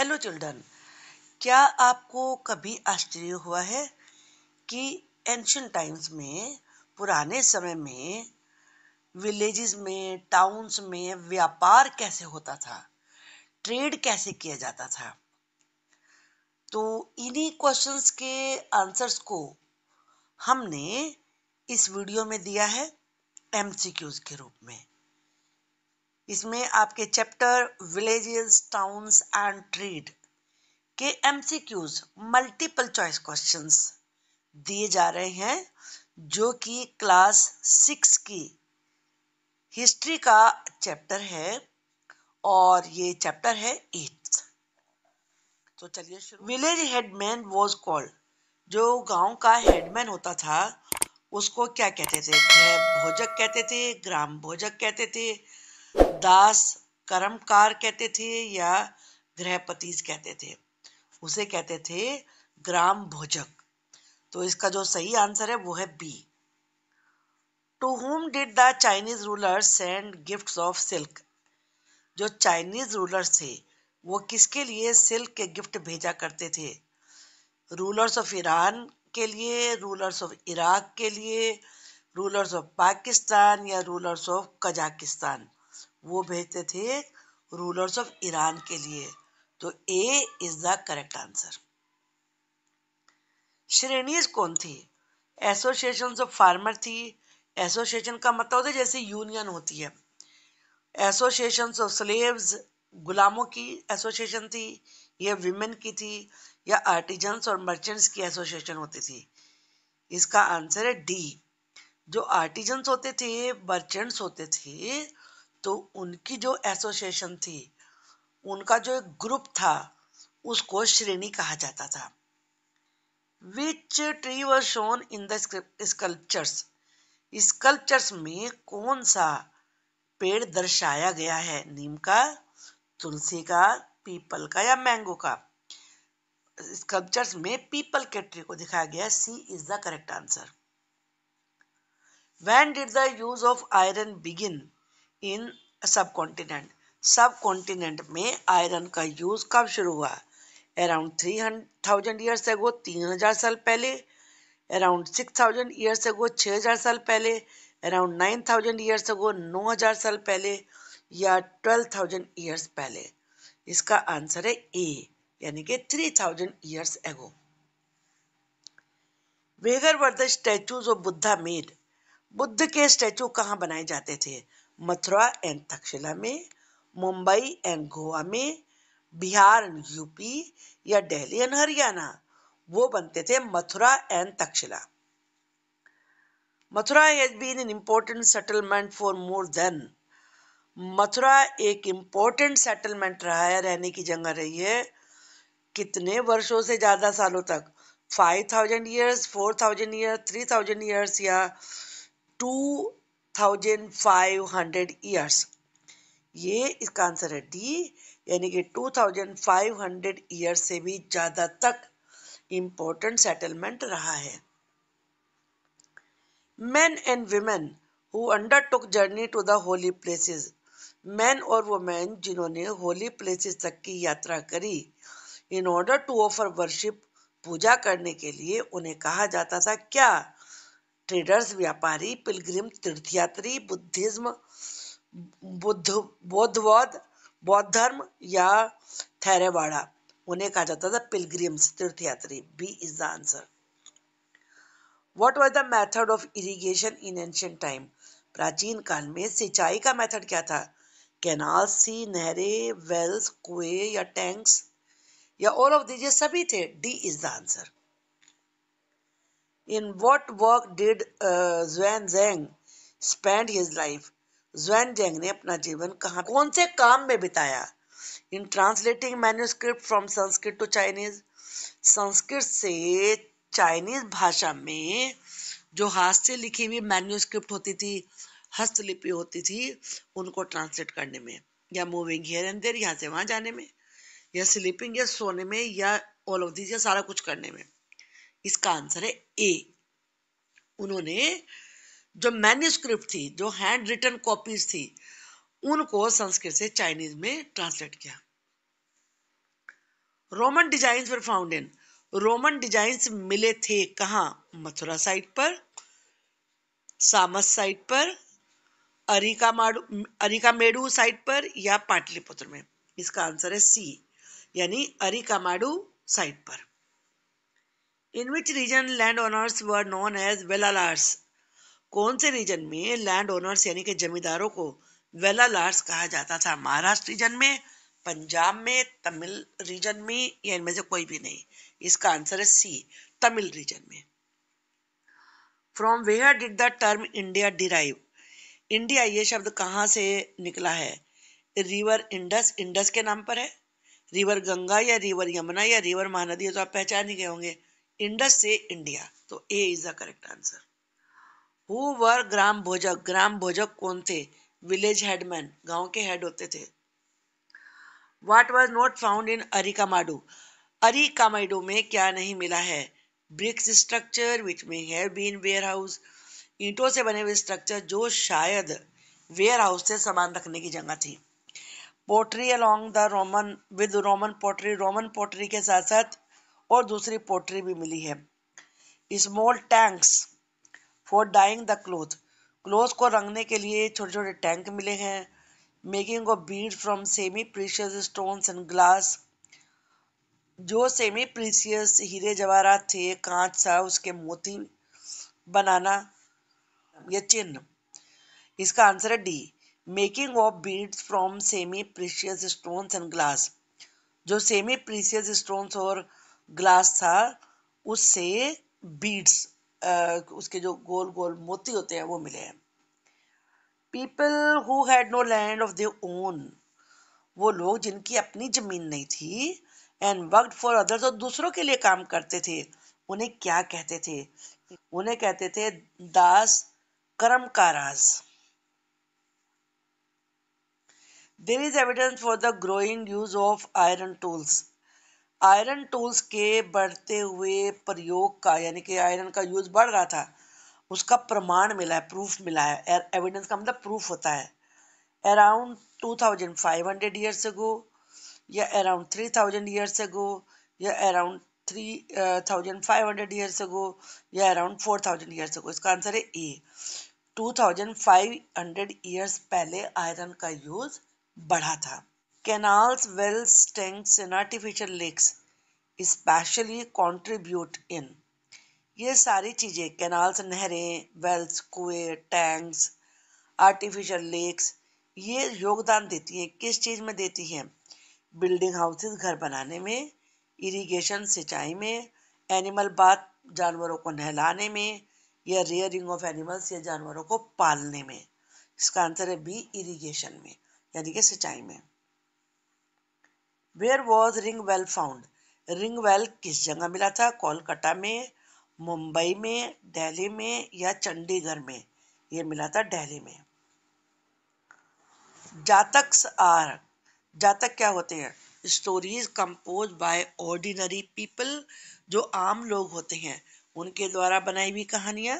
Hello children क्या आपको कभी आश्चर्य हुआ है कि एंशन टाइम्स में पुराने समय में विलेजेस में टाउन्स में व्यापार कैसे होता था ट्रेड कैसे किया जाता था तो इन्हीं क्वेश्चंस के आंसर्स को हमने इस वीडियो में दिया है एमसीक्यूज के रूप में इसमें आपके chapter villages towns and trade के एमसीक्यूज मल्टीपल चॉइस क्वेश्चंस दिए जा रहे हैं जो कि क्लास सिक्स की हिस्ट्री का चैप्टर है और ये चैप्टर है एट्थ तो चलिए शुरू विलेज हेडमैन वॉज कॉल्ड जो गांव का हेडमैन होता था उसको क्या कहते थे भोजक कहते थे ग्राम भोजक कहते थे दास कर्मकार कहते थे या गृहपतिज कहते थे उसे कहते थे ग्राम भोजक तो इसका जो सही आंसर है वो है B to whom did the Chinese ruler send gift of silk जो चाइनीज रूलर्स थे वो किसके लिए सिल्क के गिफ्ट भेजा करते थे रूलर्स ऑफ ईरान के लिए रूलर्स ऑफ इराक के लिए रूलर्स ऑफ पाकिस्तान या रूलर्स ऑफ कजाकिस्तान वो भेजते थे रूलर्स ऑफ ईरान के लिए तो A is the correct answer श्रेणीज कौन थी एसोसिएशन ऑफ फार्मर थी एसोसिएशन का मतलब होता है जैसे यूनियन होती है एसोसिएशन ऑफ स्लेव्स गुलामों की एसोसिएशन थी या विमेन की थी या आर्टिजन्स और मर्चेंट्स की एसोसिएशन होती थी इसका आंसर है डी जो आर्टिजन्स होते थे मर्चेंट्स होते थे तो उनकी जो एसोसिएशन थी उनका जो एक ग्रुप था उसको श्रेणी कहा जाता था which tree was shown in the sculptures sculptures में कौन सा पेड़ दर्शाया गया है नीम का तुलसी का पीपल का या मैंगो का स्कल्पचर्स में पीपल के ट्री को दिखाया गया C is the correct answer when did the use of iron begin in subcontinent सब कॉन्टिनेंट में आयरन का यूज कब शुरू हुआ अराउंड थ्री थाउजेंड ईयर्स एगो तीन हजार साल पहले अराउंड सिक्स थाउजेंड ईयर्स एगो छः हजार साल पहले अराउंड नाइन थाउजेंड ईयर्स एगो नौ हजार साल पहले या ट्वेल्व थाउजेंड ईयर्स पहले इसका आंसर है ए यानी कि three thousand years ago where were statues of Buddha made Buddha के स्टैचू कहाँ बनाए जाते थे मथुरा एंड तक्षशिला में मुंबई एंड गोवा में बिहार एंड यूपी या दिल्ली एंड हरियाणा वो बनते थे Mathura and Taxila Mathura has been an important settlement for more than Mathura एक इम्पोर्टेंट सेटलमेंट रहा है रहने की जगह रही है कितने वर्षों से ज़्यादा सालों तक five thousand years four thousand years three thousand years या two thousand five hundred years ये इसका आंसर है डी यानी कि two thousand five hundred years से भी ज़्यादा तक इम्पोर्टेंट सेटलमेंट रहा है man and women who undertook journey to the holy places man और वुमेन जिन्होंने होली प्लेसेस तक की यात्रा करी in order to offer worship पूजा करने के लिए उन्हें कहा जाता था क्या ट्रेडर्स व्यापारी पिलग्रिम तीर्थयात्री बुद्धिज्म बुद्ध बौद्धवाद बौद्ध धर्म या थैरेवाड़ा उन्हें कहा जाता था पिलग्रिम्स तीर्थयात्री B is the answer what was the method of irrigation in ancient time प्राचीन काल में सिंचाई का मेथड क्या था कैनाल सी नहरें वेल्स कुएं या टैंक्स या ऑल ऑफ दीज सभी थे D is the answer In what work did uh, Zang spend his life Xuanzang ने अपना जीवन कहाँ कौन से काम में बिताया in translating manuscript from Sanskrit to Chinese Sanskrit से चाइनीज भाषा में जो हाथ से लिखी हुई मैन्यूस्क्रिप्ट होती थी हस्तलिपि होती थी उनको ट्रांसलेट करने में या मूविंग हेयर एंड देर यहाँ से वहाँ जाने में या स्लीपिंग या सोने में या ऑल ऑफ दीज या सारा कुछ करने में इसका आंसर है ए उन्होंने जो मैन्यूस्क्रिप्ट थी जो हैंड रिटन कॉपीज थी उनको संस्कृत से चाइनीज में ट्रांसलेट किया Roman design were found in Roman design मिले थे कहा मथुरा साइट पर सामस साइट पर Arikamedu Arikamedu site पर या पाटलिपुत्र में इसका आंसर है सी यानी अरिका माडू साइट पर in which region land owners were known as Vellalars कौन से रीजन में लैंड ओनर्स यानी कि जमींदारों को वेलालार्स कहा जाता था महाराष्ट्र रीजन में पंजाब में तमिल रीजन में या इनमें से कोई भी नहीं इसका आंसर है सी तमिल रीजन में from where did the term India derive India ये शब्द कहाँ से निकला है रिवर इंडस इंडस के नाम पर है रिवर गंगा या रिवर यमुना या रिवर महानदी तो आप पहचान ही गए होंगे इंडस से इंडिया तो A is the correct answer who were gram bhojak gram भोजक कौन थे विलेज हेडमैन गांव के हेड होते थे what was not found in Arikamedu Arikamedu में क्या नहीं मिला है ब्रिक्स स्ट्रक्चर विच में हैव बीन वेयर हाउस ईंटों से बने हुए स्ट्रक्चर जो शायद वेयर हाउस से सामान रखने की जगह थी pottery along the Roman with Roman pottery Roman pottery के साथ साथ और दूसरी पोट्री भी मिली है small tanks for dyeing the cloth cloth को रंगने के लिए छोटे छोटे टैंक मिले हैं making of bead from semi precious stones and glass जो सेमी प्रीशियस हीरे जवाहरात थे कांच सा उसके मोती बनाना यह चिन्ह इसका आंसर है D making of beads from semi precious stones and glass जो सेमी प्रीशियस स्टोन्स और ग्लास था उससे बीड्स उसके जो गोल गोल मोती होते हैं वो मिले हैं people who had no land of their own वो लोग जिनकी अपनी जमीन नहीं थी एंड वर्क फॉर अदर्स और दूसरों के लिए काम करते थे उन्हें क्या कहते थे उन्हें कहते थे दास कर्म का राज there is evidence for the growing use of iron tools iron tools के बढ़ते हुए प्रयोग का यानी कि आयरन का यूज बढ़ रहा था उसका प्रमाण मिला है प्रूफ मिला है एविडेंस का मतलब प्रूफ होता है अराउंड 2500 से गो या अराउंड 3000 ईयर्स गो या अराउंड 3500 ईयर्स गो या अराउंड 4000 ईयर्स गो इसका आंसर है ए 2500 ईयर्स पहले आयरन का यूज बढ़ा था Canals, wells, tanks and artificial lakes especially contribute in ये सारी चीज़ें कैनाल्स नहरें वेल्स कुएं टैंक्स आर्टिफिशियल लेक्स ये योगदान देती हैं किस चीज़ में देती हैं बिल्डिंग हाउसेस घर बनाने में इरिगेशन सिंचाई में एनिमल बाथ जानवरों को नहलाने में या रेयरिंग ऑफ एनिमल्स या जानवरों को पालने में इसका आंसर है बी इरिगेशन में यानी कि सिंचाई में where was ring well found ring well किस जगह मिला था कोलकाता में मुंबई में दिल्ली में या चंडीगढ़ में ये मिला था दिल्ली में जातक आर जातक क्या होते हैं stories composed by ordinary people जो आम लोग होते हैं उनके द्वारा बनाई हुई कहानियाँ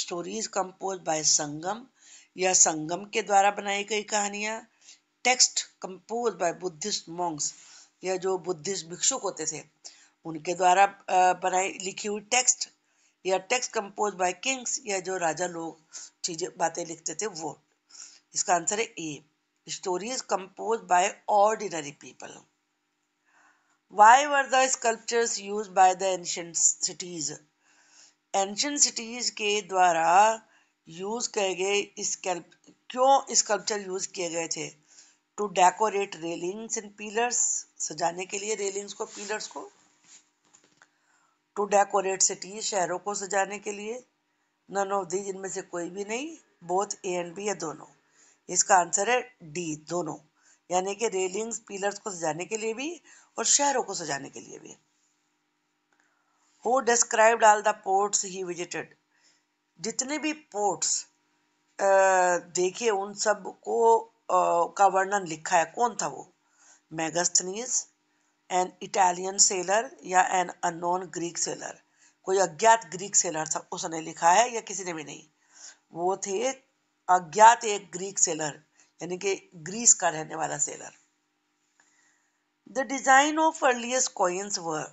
स्टोरीज कंपोज बाय संगम या संगम के द्वारा बनाई गई कहानियाँ text composed by Buddhist monks यह जो बुद्धिस्ट भिक्षुक होते थे उनके द्वारा बनाई लिखी हुई टेक्स्ट या टेक्स्ट कंपोज बाय किंग्स या जो राजा लोग चीजें बातें लिखते थे वो इसका आंसर है A stories composed by ordinary people why were the sculptures used by the ancient cities ancient cities के द्वारा यूज किए गए स्कल्प क्यों स्कल्पचर यूज किए गए थे to decorate railings and pillars सजाने के लिए रेलिंग्स को पिलर्स को टू डेकोरेट सिटी शहरों को सजाने के लिए नन ऑफ दी जिनमें से कोई भी नहीं बोथ ए एंड बी या दोनों इसका आंसर है डी दोनों यानी कि रेलिंग्स पिलर्स को सजाने के लिए भी और शहरों को सजाने के लिए भी who described all the ports he visited जितने भी पोर्ट्स देखिए उन सब को का वर्णन लिखा है कौन था वो मैगस्थनीज एन इटालियन सेलर या एन अननोन ग्रीक सेलर कोई अज्ञात ग्रीक सेलर था उसने लिखा है या किसी ने भी नहीं वो थे अज्ञात एक ग्रीक सेलर यानी कि ग्रीस का रहने वाला sailor the design of earliest coins व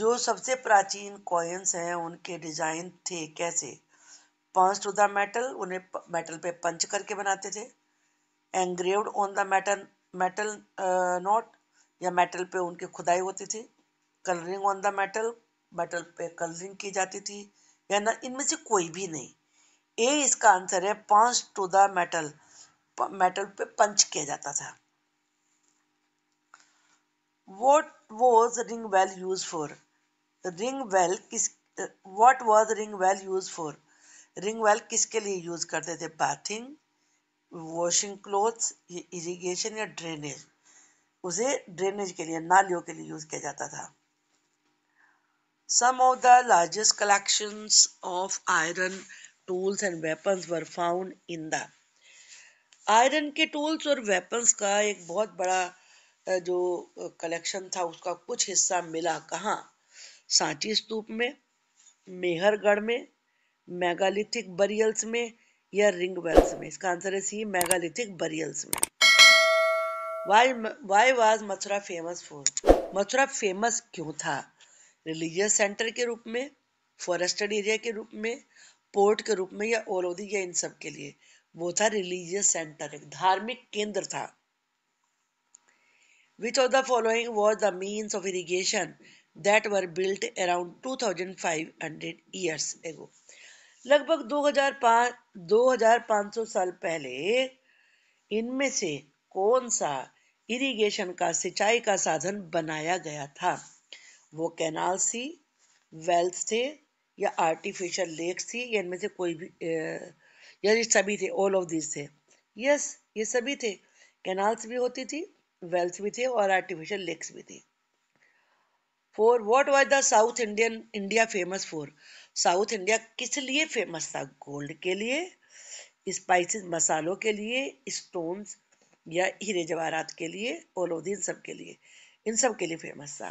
जो सबसे प्राचीन कॉइन्स हैं उनके डिज़ाइन थे कैसे पंच टू द मेटल उन्हें मेटल पे पंच करके बनाते थे engraved on the metal metal नोट या मेटल पे उनकी खुदाई होती थी colouring on the metal metal पे कलरिंग की जाती थी या ना इनमें से कोई भी नहीं ए इसका आंसर है पांच टू द मेटल मेटल पे पंच किया जाता था what was ring well use for ring well किस what was ring well use for ring well किसके लिए यूज करते थे बाथिंग वॉशिंग क्लोथ्स ये इरिगेशन या ड्रेनेज उसे ड्रेनेज के लिए नालियों के लिए यूज किया जाता था some of the largest collections of iron tools and weapons were found in the iron के टूल्स और वेपन्स का एक बहुत बड़ा जो कलेक्शन था उसका कुछ हिस्सा मिला कहाँ सांची स्तूप में मेहरगढ़ में मेगालिथिक बरियल्स में या रिंग वेल्स में इसका आंसर है सी मेगालिथिक बरियल्स में why why was Mathura famous for Mathura famous क्यों था रिलीजियस सेंटर के रूप में फॉरेस्टेड एरिया के रूप में पोर्ट के रूप में या ओलोदी या इन सब के लिए वो था रिलीजियस सेंटर एक धार्मिक केंद्र था which of the following was the means of irrigation that were built around two thousand five hundred years ago लगभग 2005 2500 साल पहले इनमें से कौन सा इरिगेशन का सिंचाई का साधन बनाया गया था वो कैनाल सी वेल्थ थे या आर्टिफिशियल लेक्स थी या इनमें से कोई भी या ये सभी थे ऑल ऑफ दिस थे यस ये सभी थे कैनाल्स भी होती थी वेल्थ भी थे और आर्टिफिशियल लेक्स भी थी for what was the South Indian India famous for South India किस लिए फेमस था गोल्ड के लिए स्पाइसेस मसालों के लिए स्टोन्स या हीरे जवाहरात के लिए ओलोदी इन सब के लिए इन सब के लिए फेमस था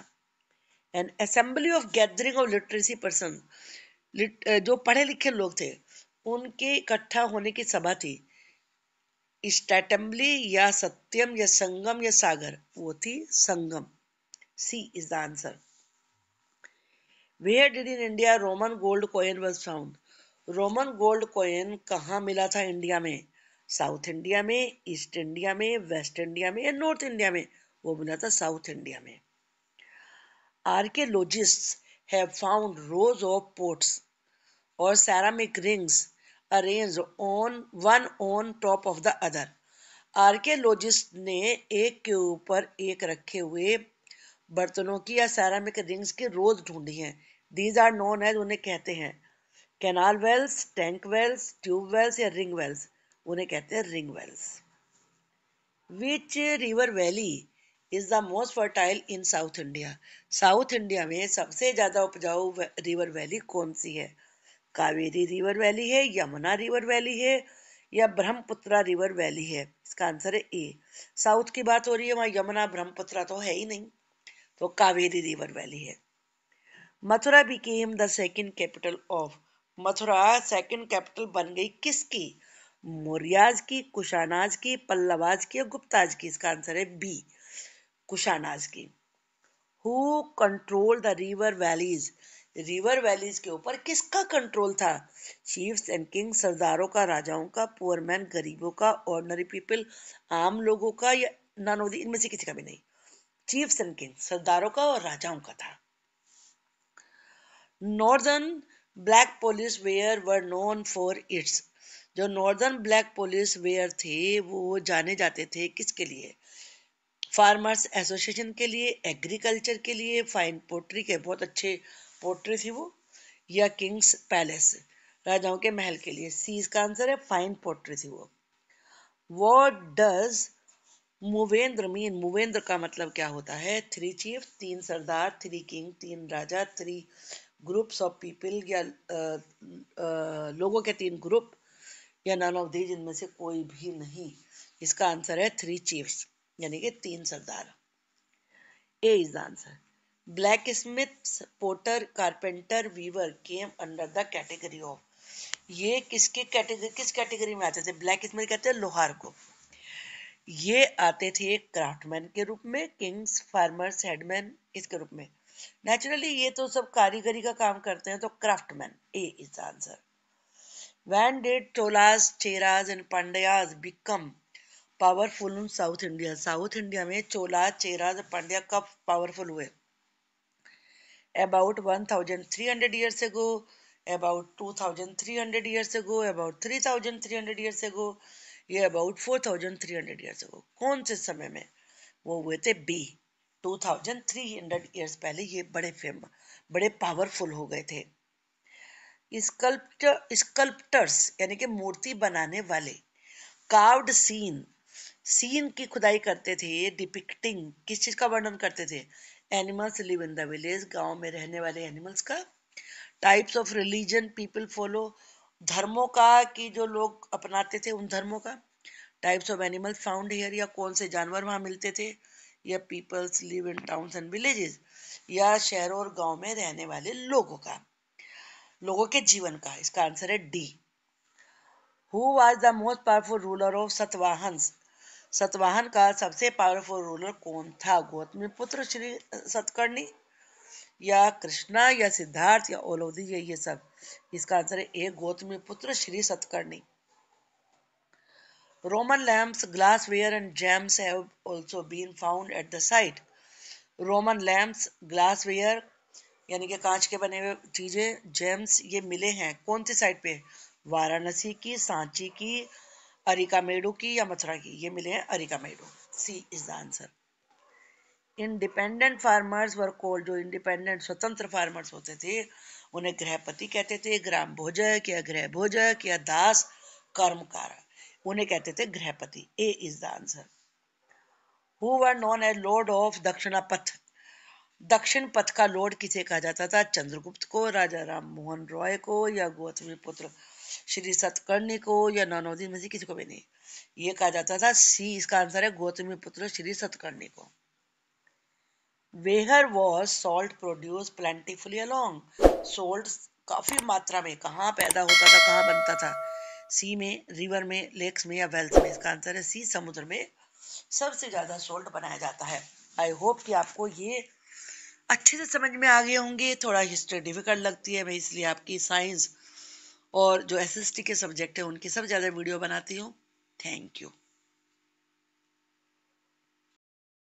and assembly of gathering of literacy person जो पढ़े लिखे लोग थे उनके इकट्ठा होने की सभा थी स्टैटम्बली या सत्यम या संगम या सागर वो थी Sangam C is the answer where did in India Roman gold coin was found Roman gold coin कहाँ मिला था इंडिया में साउथ इंडिया में ईस्ट इंडिया में वेस्ट इंडिया में या नॉर्थ इंडिया में वो मिला था साउथ इंडिया में archaeologist have found rows of ports और ceramic rings arrange on one on top of the other archaeologist ने एक के ऊपर एक रखे हुए बर्तनों की या सैरामिक रिंग्स की रोज ढूंढी हैं दीज आर नोन एज उन्हें कहते हैं canal wells tank wells tube wells या रिंग वेल्स उन्हें कहते हैं ring wells which river valley is the most fertile in South India South India में सबसे ज़्यादा उपजाऊ रिवर वैली कौन सी है कावेरी रिवर वैली है यमुना रिवर वैली है या ब्रह्मपुत्रा रिवर वैली है इसका आंसर है ए साउथ की बात हो रही है वहाँ यमुना ब्रह्मपुत्रा तो है ही नहीं तो कावेरी रिवर वैली है Mathura became the second capital of Mathura second capital बन गई किसकी मौर्याज की कुशानाज की पल्लवाज की और गुप्ताज की इसका आंसर है बी कुशानाज की who control the river valleys river valleys के ऊपर किसका कंट्रोल था चीफ्स एंड किंग सरदारों का राजाओं का पुअर मैन गरीबों का ऑर्डनरी पीपल आम लोगों का या नानोदी इनमें से किसी का भी नहीं चीफ्स एंड किंग सरदारों का और राजाओं का था northern black polish ware were known for its जो नॉर्दर्न ब्लैक पोलिस वेयर थे वो जाने जाते थे किसके लिए फार्मर्स एसोसिएशन के लिए एग्रीकल्चर के लिए फाइन पोट्री के बहुत अच्छे पोट्री थी वो या किंग्स पैलेस राजाओं के महल के लिए सीज का आंसर है फाइन पोट्री थी वो what does Muvendar mean Muvendar का मतलब क्या होता है थ्री चीफ तीन सरदार थ्री किंग तीन राजा थ्री ग्रुप्स ऑफ पीपल या लोगों के तीन ग्रुप या नन ऑफ दी जिनमें से कोई भी नहीं इसका आंसर है थ्री चीफ्स यानी कि तीन सरदार A is the answer blacksmith potter carpenter weaver came under the category of ये किसके कैटेगरी किस कैटेगरी में आते थे ब्लैक स्मिथ कहते हैं लोहार को ये आते थे क्राफ्टमैन के रूप में किंग्स फार्मर्स हेडमैन इसके रूप में नेचुरली ये तो सब कारीगरी का काम करते हैं तो craftsman A is answer when did Cholas Cheras and Pandyas become powerful in South India South India में चोलाज चेराज पांड्या कब पावरफुल हुए about one thousand three hundred years ago about two thousand three hundred years ago about three thousand three hundred years ago ये about four thousand three hundred years ago कौन से समय में वो हुए थे बी 2300 इयर्स पहले ये बड़े फेम बड़े पावरफुल हो गए थे स्कल्प्टर स्कल्प्टर्स यानी कि मूर्ति बनाने वाले कार्व्ड सीन सीन की खुदाई करते थे डिपिक्टिंग किस चीज़ का वर्णन करते थे animals live in the village गांव में रहने वाले एनिमल्स का types of religion people follow धर्मों का कि जो लोग अपनाते थे उन धर्मों का types of animals found here या कौन से जानवर वहाँ मिलते थे या peoples live in towns and villages या शहरों और गांव में रहने वाले लोगों का लोगों के जीवन का इसका आंसर है D who was the most powerful ruler of Satavahana Satavahana का सबसे पावरफुल रूलर कौन था गौतमी पुत्र श्री सतकर्णी या कृष्णा या सिद्धार्थ या ओलोदी या ये सब इसका आंसर है A Gautamiputra Shri Satakarni Roman lamps, glassware and gems have also been found at the site. Roman lamps, glassware यानी कि कांच के बने हुए चीज़ें जेम्स ये मिले हैं कौन सी साइड पे वाराणसी की सांची की अरिकामेडू की या मथुरा की ये मिले हैं Arikamedu C is the answer independent farmers were called जो इंडिपेंडेंट स्वतंत्र फार्मर्स होते थे उन्हें गृहपति कहते थे ग्राम भोजक या गृह भोजक या दास कर्मकार उन्हें कहते थे grihapati A is the answer who were known as lord of Dakshinapatha दक्षिण पथ का लॉर्ड किसे कहा जाता था चंद्रगुप्त को राजा राम मोहन रॉय को या गौतमी पुत्र श्री सतकर्णी को या नानोदी में से किसी को भी नहीं ये कहा जाता था सी इसका आंसर है गौतमी पुत्र श्री सतकर्णी को where was salt produce plentifully along salt काफी मात्रा में कहाँ पैदा होता था कहाँ बनता था सी में रिवर में लेक्स में या वेल्स में इसका आंसर है सी समुद्र में सबसे ज़्यादा सोल्ट बनाया जाता है आई होप कि आपको ये अच्छे से समझ में आ गए होंगे थोड़ा हिस्ट्री डिफिकल्ट लगती है मैं इसलिए आपकी साइंस और जो एस के सब्जेक्ट है उनकी सब ज़्यादा वीडियो बनाती हूँ थैंक यू